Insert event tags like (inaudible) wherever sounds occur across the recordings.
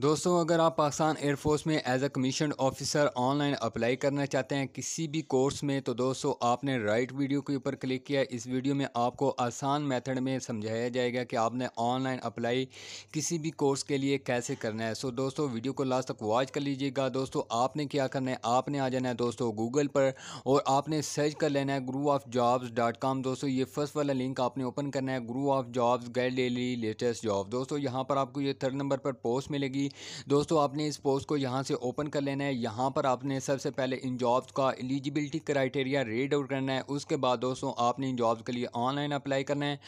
दोस्तों अगर आप पाकिस्तान एयरफोर्स में as a commission officer online apply करना चाहते हैं किसी भी कोर्स में तो दोस्तों आपने राइट वीडियो के ऊपर क्लिक किया इस वीडियो में आपको आसान मेथड में समझाया जाएगा कि आपने ऑनलाइन अप्लाई किसी भी कोर्स के लिए कैसे करना है सो दोस्तों वीडियो को लास्ट तक वॉच कर लीजिएगा दोस्तों आपने क्या करना है आपने आ जाना है दोस्तों गूगल पर और आपने सर्च कर लेना है guru of jobs dot com दोस्तों ये फर्स्ट वाला लिंक आपने ओपन करना है ग्रू ऑफ जॉब्स गैर डेली लेटेस्ट जॉब दोस्तों यहाँ पर आपको ये थर्ड नंबर पर पोस्ट मिलेगी होगी दोस्तों आपने इस पोस्ट को यहाँ से ओपन कर लेना है यहाँ पर आपने सबसे पहले इन जॉब्स का एलिजिबिलिटी क्राइटेरिया रीड आउट करना है उसके बाद दोस्तों आपने इन जॉब्स के लिए ऑनलाइन अप्लाई करना है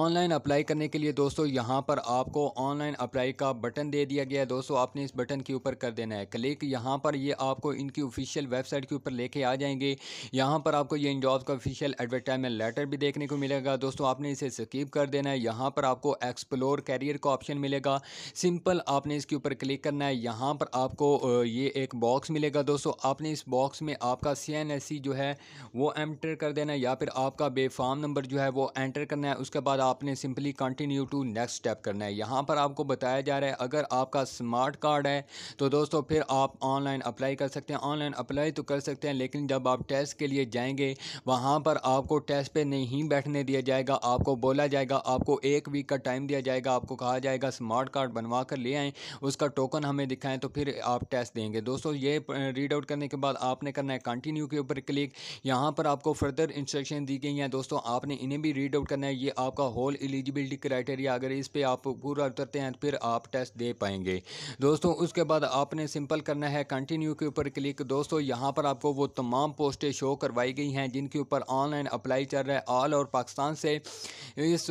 ऑनलाइन अप्लाई करने के लिए दोस्तों यहाँ पर आपको ऑनलाइन अप्लाई का बटन दे दिया गया है दोस्तों आपने इस बटन के ऊपर कर देना है क्लिक यहाँ पर ये आपको इनकी ऑफिशियल वेबसाइट के ऊपर लेके आ जाएंगे यहाँ पर आपको ये इन जॉब्स का ऑफिशियल एडवर्टाइजमेंट लेटर भी देखने को मिलेगा दोस्तों आपने इसे स्किप कर देना है यहाँ पर आपको एक्सप्लोर कैरियर का ऑप्शन मिलेगा सिंपल आपने इसके ऊपर पर क्लिक करना है यहाँ पर आपको ये एक बॉक्स मिलेगा दोस्तों आपने इस बॉक्स में आपका सी जो है वो एंटर कर देना है या फिर आपका बेफाम नंबर जो है वो एंटर करना है उसके बाद आपने simply continue to next step करना है यहाँ पर आपको बताया जा रहा है अगर आपका स्मार्ट कार्ड है तो दोस्तों फिर आप ऑनलाइन अप्लाई कर सकते हैं ऑनलाइन अप्लाई तो कर सकते हैं लेकिन जब आप टेस्ट के लिए जाएंगे वहाँ पर आपको टेस्ट पर नहीं बैठने दिया जाएगा आपको बोला जाएगा आपको एक वीक का टाइम दिया जाएगा आपको कहा जाएगा स्मार्ट कार्ड बनवा कर ले आएँ उस उसका टोकन हमें दिखाएं तो फिर आप टेस्ट देंगे दोस्तों ये रीड आउट करने के बाद आपने करना है कंटिन्यू के ऊपर क्लिक यहाँ पर आपको फर्दर इंस्ट्रक्शन दी गई हैं दोस्तों आपने इन्हें भी रीड आउट करना है ये आपका होल एलिजिबिलिटी क्राइटेरिया अगर इस पर आप पूरा उतरते हैं तो फिर आप टेस्ट दे पाएंगे दोस्तों उसके बाद आपने सिंपल करना है कंटिन्यू के ऊपर क्लिक दोस्तों यहाँ पर आपको वो तमाम पोस्टें शो करवाई गई हैं जिनके ऊपर ऑनलाइन अप्लाई चल रहा है ऑल और पाकिस्तान से इस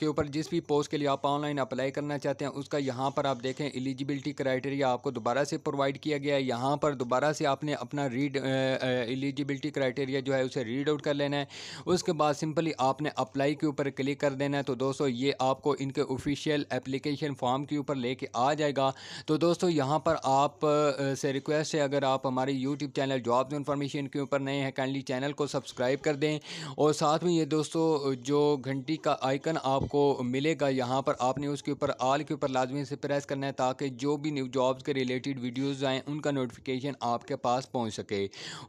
के ऊपर जिस भी पोस्ट के लिए आप ऑनलाइन अप्लाई करना चाहते हैं उसका यहाँ पर आप देखें एलिजिबिलिटी एलिजिबिलिटी क्राइटेरिया आपको दोबारा से प्रोवाइड किया गया है यहाँ पर दोबारा से आपने अपना रीड एलिजिबिलिटी क्राइटेरिया जो है उसे रीड आउट कर लेना है उसके बाद सिंपली आपने अप्लाई के ऊपर क्लिक कर देना है तो दोस्तों ये आपको इनके ऑफिशियल एप्लीकेशन फॉर्म के ऊपर लेके आ जाएगा तो दोस्तों यहाँ पर आप से रिक्वेस्ट है अगर आप हमारे यूट्यूब चैनल जॉब इन्फॉर्मेशन के ऊपर नए हैं काइंडली चैनल को सब्सक्राइब कर दें और साथ में ये दोस्तों जो घंटी का आइकन आपको मिलेगा यहाँ पर आपने उसके ऊपर आल के ऊपर लाजमी से प्रेस करना है ताकि से जो भी न्यू जॉब्स के रिलेटेड वीडियोज़ आएँ उनका नोटिफिकेशन आपके पास पहुँच सके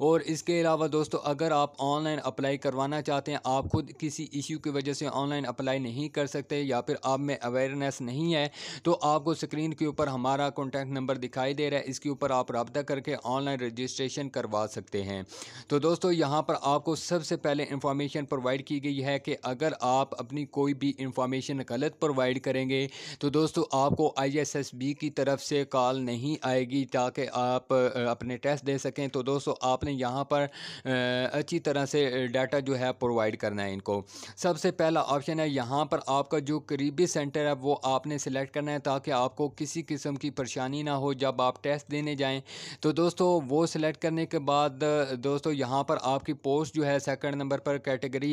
और इसके अलावा दोस्तों अगर आप ऑनलाइन अप्लाई करवाना चाहते हैं आप खुद किसी इश्यू की वजह से ऑनलाइन अप्लाई नहीं कर सकते या फिर आप में अवेयरनेस नहीं है तो आपको स्क्रीन के ऊपर हमारा कॉन्टैक्ट नंबर दिखाई दे रहा है इसके ऊपर आप रबता करके ऑनलाइन रजिस्ट्रेशन करवा सकते हैं तो दोस्तों यहाँ पर आपको सबसे पहले इंफॉर्मेशन प्रोवाइड की गई है कि अगर आप अपनी कोई भी इंफॉर्मेशन गलत प्रोवाइड करेंगे तो दोस्तों आपको आई की की तरफ से कॉल नहीं आएगी ताकि आप अपने टेस्ट दे सकें तो दोस्तों आपने यहाँ पर अच्छी तरह से डाटा जो है प्रोवाइड करना है इनको सबसे पहला ऑप्शन है यहाँ पर आपका जो करीबी सेंटर है वो आपने सेलेक्ट करना है ताकि आपको किसी किस्म की परेशानी ना हो जब आप टेस्ट देने जाएँ तो दोस्तों वो सिलेक्ट करने के बाद दोस्तों यहाँ पर आपकी पोस्ट जो है सेकंड नंबर पर कैटेगरी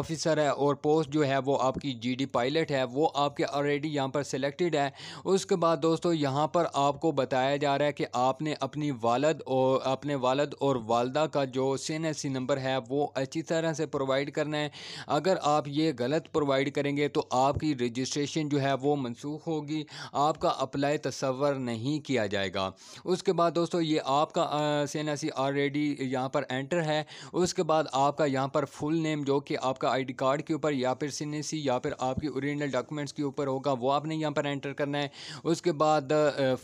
ऑफिसर है और पोस्ट जो है वो आपकी जीडी पायलट है वो आपके ऑलरेडी यहाँ पर सिलेक्टेड है उसके बाद दोस्तों यहाँ पर आपको बताया जा रहा है कि आपने अपनी वालद और अपने वालद और वालदा का जो एन एस नंबर है वो अच्छी तरह से प्रोवाइड करना है अगर आप ये गलत प्रोवाइड करेंगे तो आपकी रजिस्ट्रेशन जो है वो मनसूख होगी आपका अप्लाई तस्वर नहीं किया जाएगा उसके बाद दोस्तों ये आपका C N S C already यहाँ पर एंटर है उसके बाद आपका यहाँ पर फुल नेम जो कि आपका डी कार्ड के ऊपर या फिर सी या फिर आपकी ओरिजिनल डॉक्यूमेंट्स के ऊपर होगा वो आपने यहाँ पर एंटर करना है उसके बाद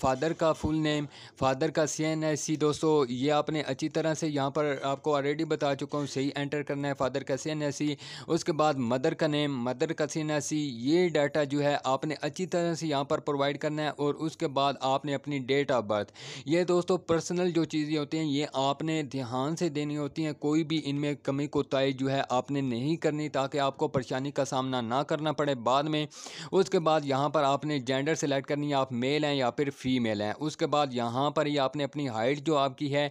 फ़ादर का फुल नेम फ़ादर का सी एन एस सी दोस्तों ये आपने अच्छी तरह से यहाँ पर आपको ऑलरेडी बता चुका हूँ सही एंटर करना है फ़ादर का सी एन एस सी उसके बाद मदर का नेम मदर का सी एन एस सी ये डाटा जो है आपने अच्छी तरह से यहाँ पर प्रोवाइड करना है और उसके बाद आपने अपनी डेट ऑफ बर्थ ये दोस्तों पर्सनल जो चीज़ें होती हैं ये आपने ध्यान से देनी होती हैं कोई भी इनमें कमी कोताही जो है आपने नहीं करनी ताकि आपको परेशानी का सामना ना करना पड़े बाद में उसके बाद यहाँ पर आपने जेंडर सेलेक्ट करनी है आप मेल हैं या फिर फीमेल हैं उसके बाद यहाँ पर ही आपने अपनी हाइट जो आपकी है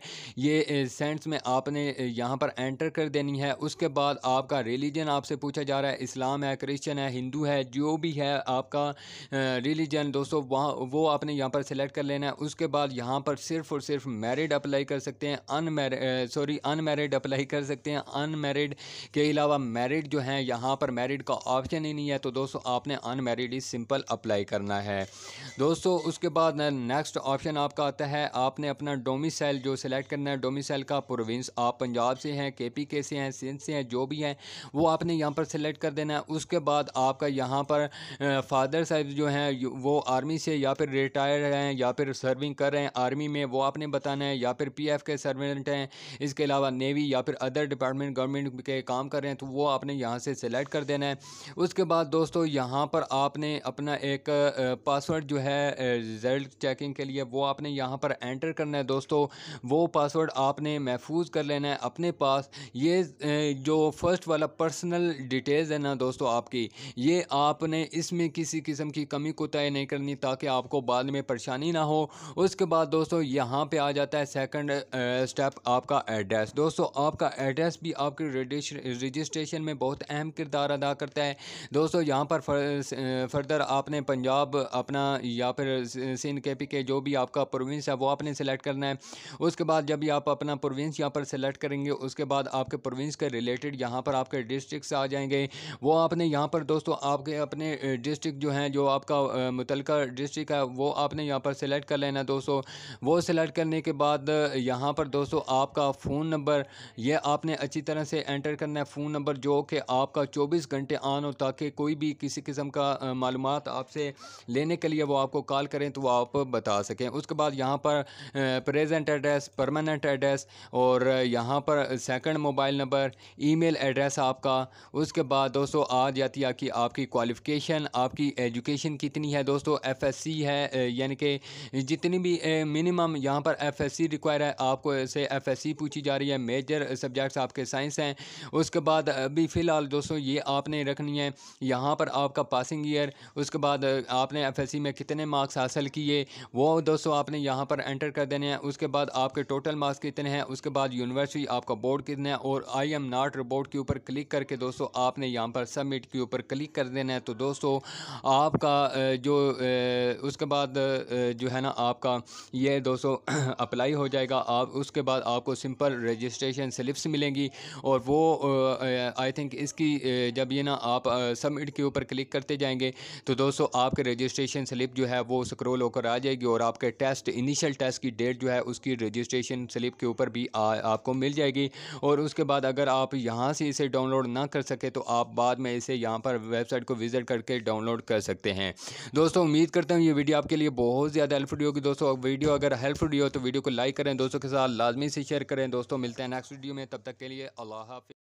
ये सेंट्स में आपने यहाँ पर एंटर कर देनी है उसके बाद आपका रिलीजन आपसे पूछा जा रहा है इस्लाम है क्रिश्चन है हिंदू है जो भी है आपका रिलीजन दोस्तों वहाँ वो आपने यहाँ पर सिलेक्ट कर लेना है उसके बाद यहाँ पर सिर्फ और सिर्फ मैरिड अप्लाई कर सकते हैं अन सॉरी अनमेरिड अप्लाई कर सकते हैं अनमेरिड के अलावा मैरिड जो हैं यहाँ पर मैरिड का ऑप्शन ही नहीं है तो दोस्तों आपने अनमेरिड ही सिंपल अप्लाई करना है दोस्तों दोस्तों उसके बाद नेक्स्ट ऑप्शन आपका आता है आपने अपना डोमिसाइल जो सिलेक्ट करना है डोमिसाइल का प्रोविंस आप पंजाब से हैं के पी के से हैं सिंध से हैं जो भी हैं वो आपने यहाँ पर सिलेक्ट कर देना है उसके बाद आपका यहाँ पर फादर साहब जो हैं वो आर्मी से या फिर रिटायर हैं या फिर सर्विंग कर रहे हैं आर्मी में वो आपने बताना है या फिर पी एफ के सर्वेंट हैं इसके अलावा नेवी या फिर अदर डिपार्टमेंट गवर्नमेंट के काम कर रहे हैं तो वो आपने यहाँ से सिलेक्ट कर देना है उसके बाद दोस्तों यहाँ पर आपने अपना एक पासवर्ड जो है रिज़ल्ट चेकिंग के लिए वो आपने यहाँ पर एंटर करना है दोस्तों वो पासवर्ड आपने महफूज कर लेना है अपने पास ये जो फर्स्ट वाला पर्सनल डिटेल्स है ना दोस्तों आपकी ये आपने इसमें किसी किस्म की कमी कोताही नहीं करनी ताकि आपको बाद में परेशानी ना हो उसके बाद दोस्तों यहाँ पर आ जाता है सेकेंड स्टेप आपका एड्रेस दोस्तों आपका एड्रेस भी आपके रजिस्ट्रेशन में बहुत अहम किरदार अदा करता है दोस्तों यहाँ पर फर्दर आपने पंजाब अपना या फिर फिर सिंध के पी के जो भी आपका प्रोविंस है वो आपने सेलेक्ट करना है उसके बाद जब भी आप अपना प्रोविंस यहाँ पर सेलेक्ट करेंगे उसके बाद आपके प्रोविंस के रिलेटेड यहाँ पर आपके डिस्ट्रिक्स आ जाएंगे वो आपने यहाँ पर दोस्तों आपके अपने डिस्ट्रिक्ट जो हैं जो आपका मुतल डिस्ट्रिक्ट है वो आपने यहाँ पर सेलेक्ट कर लेना दोस्तों वो सेलेक्ट करने के बाद यहाँ पर दोस्तों आपका फ़ोन नंबर ये आपने अच्छी तरह से एंटर करना है फ़ोन नंबर जो कि आपका 24 घंटे ऑन हो ताकि कोई भी किसी किस्म का मालूम आपसे लेने के लिए वो आपको कॉल करें तो आप बता सकें उसके बाद यहाँ पर प्रेजेंट एड्रेस परमानेंट एड्रेस और यहाँ पर second mobile number email address आपका उसके बाद दोस्तों आ जाती है कि आपकी क्वालिफ़िकेशन आपकी एजुकेशन कितनी है दोस्तों एफएससी है यानी कि जितनी भी मिनिमम यहाँ पर एफएससी रिक्वायर है आपको से एफ पूछी जा रही है मेजर सब्जेक्ट्स आपके साइंस हैं उसके बाद अभी फ़िलहाल दोस्तों ये आपने रखनी है यहाँ पर आपका पासिंग ईयर उसके बाद आपने एफ में कितने मार्क्स हासिल किए वो दोस्तों आपने यहाँ पर एंटर कर देने हैं उसके बाद आपके टोटल मार्क्स कितने हैं उसके बाद यूनिवर्सिटी आपका बोर्ड कितने हैं और आई एम नॉट रिपोर्ट के ऊपर क्लिक करके दोस्तों आपने यहाँ पर सबमिट के ऊपर क्लिक कर देना है तो दोस्तों आपका जो उसके बाद जो है ना आपका ये दोस्तों अप्लाई (clears throat) हो जाएगा आप उसके बाद आपको सिंपल रजिस्ट्रेशन स्लिप्स मिलेंगी और वो आई थिंक इसकी जब ये ना आप सबमिट के ऊपर क्लिक करते जाएंगे तो दोस्तों आपके रजिस्ट्रेशन स्लिप जो है वो स्क्रोल होकर आ जाएगी और आपके टेस्ट इनिशियल टेस्ट की डेट जो है उसकी रजिस्ट्रेशन स्लिप के ऊपर भी आ, आपको मिल जाएगी और उसके बाद अगर आप यहाँ से इसे डाउनलोड ना कर सके तो आप बाद में इसे यहाँ पर वेबसाइट को विज़िट करके डाउनलोड कर सकते हैं दोस्तों उम्मीद करता हूँ ये वीडियो आपके लिए बहुत ज़्यादा हेल्पफुल होगी दोस्तों वीडियो अगर हेल्पफुल हो तो वीडियो को लाइक करें दोस्तों के साथ लाजमी से शेयर करें दोस्तों मिलते हैं नेक्स्ट वीडियो में तब तक के लिए अल्लाह हाफि